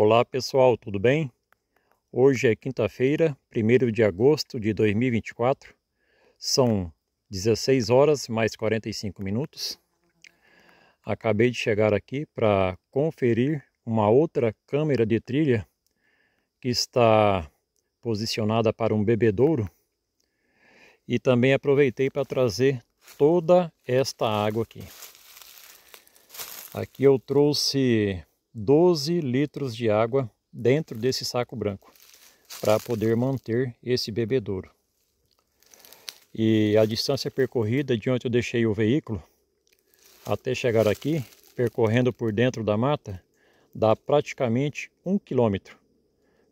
Olá pessoal, tudo bem? Hoje é quinta-feira, 1 de agosto de 2024, são 16 horas mais 45 minutos. Acabei de chegar aqui para conferir uma outra câmera de trilha que está posicionada para um bebedouro e também aproveitei para trazer toda esta água aqui. Aqui eu trouxe 12 litros de água dentro desse saco branco para poder manter esse bebedouro. E a distância percorrida de onde eu deixei o veículo até chegar aqui, percorrendo por dentro da mata, dá praticamente um quilômetro,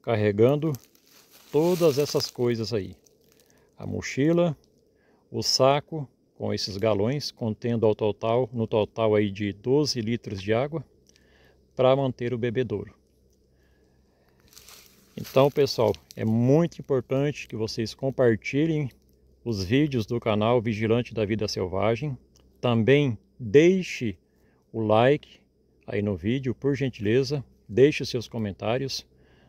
carregando todas essas coisas aí. A mochila, o saco com esses galões, contendo ao total, no total aí de 12 litros de água, para manter o bebedouro. Então, pessoal, é muito importante que vocês compartilhem os vídeos do canal Vigilante da Vida Selvagem. Também deixe o like aí no vídeo, por gentileza. Deixe seus comentários,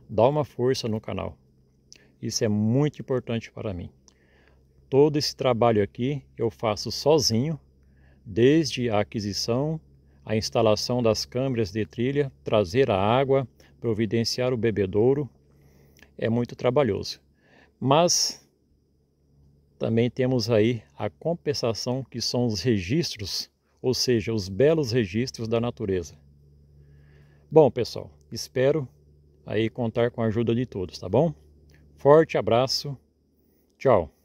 dá uma força no canal. Isso é muito importante para mim. Todo esse trabalho aqui eu faço sozinho, desde a aquisição a instalação das câmeras de trilha, trazer a água, providenciar o bebedouro, é muito trabalhoso. Mas também temos aí a compensação que são os registros, ou seja, os belos registros da natureza. Bom, pessoal, espero aí contar com a ajuda de todos, tá bom? Forte abraço. Tchau.